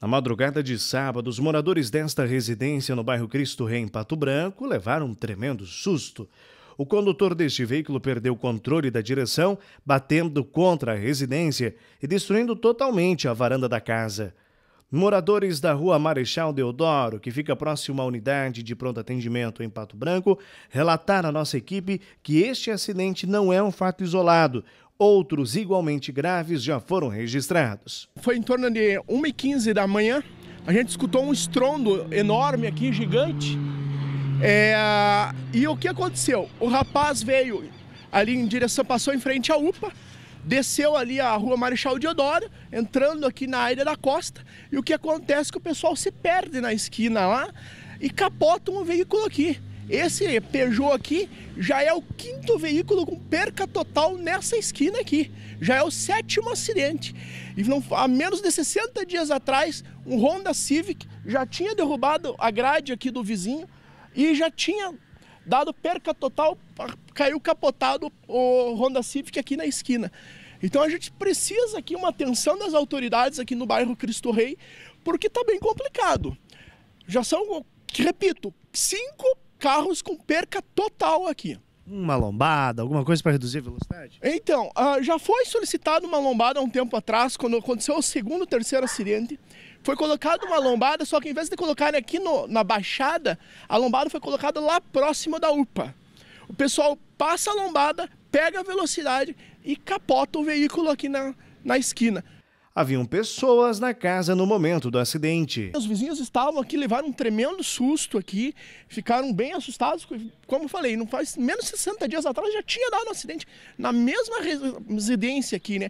Na madrugada de sábado, os moradores desta residência no bairro Cristo Rei, em Pato Branco, levaram um tremendo susto. O condutor deste veículo perdeu o controle da direção, batendo contra a residência e destruindo totalmente a varanda da casa. Moradores da rua Marechal Deodoro, que fica próximo à unidade de pronto atendimento em Pato Branco, relataram à nossa equipe que este acidente não é um fato isolado. Outros igualmente graves já foram registrados. Foi em torno de 1h15 da manhã, a gente escutou um estrondo enorme aqui, gigante. É... E o que aconteceu? O rapaz veio ali em direção, passou em frente à UPA, desceu ali a rua Marechal Deodoro, entrando aqui na área da costa, e o que acontece é que o pessoal se perde na esquina lá e capota um veículo aqui. Esse Peugeot aqui já é o quinto veículo com perca total nessa esquina aqui. Já é o sétimo acidente. E não, há menos de 60 dias atrás, um Honda Civic já tinha derrubado a grade aqui do vizinho e já tinha dado perca total, caiu capotado o Honda Civic aqui na esquina. Então a gente precisa aqui uma atenção das autoridades aqui no bairro Cristo Rei, porque está bem complicado. Já são, repito, cinco carros com perca total aqui. Uma lombada, alguma coisa para reduzir a velocidade? Então, uh, já foi solicitado uma lombada há um tempo atrás, quando aconteceu o segundo, terceiro acidente. Foi colocada uma lombada, só que em vez de colocarem aqui no, na baixada, a lombada foi colocada lá próximo da UPA. O pessoal passa a lombada, pega a velocidade e capota o veículo aqui na, na esquina. Haviam pessoas na casa no momento do acidente. Os vizinhos estavam aqui, levaram um tremendo susto aqui, ficaram bem assustados. Como falei, não faz menos de 60 dias atrás já tinha dado um acidente na mesma residência aqui, né?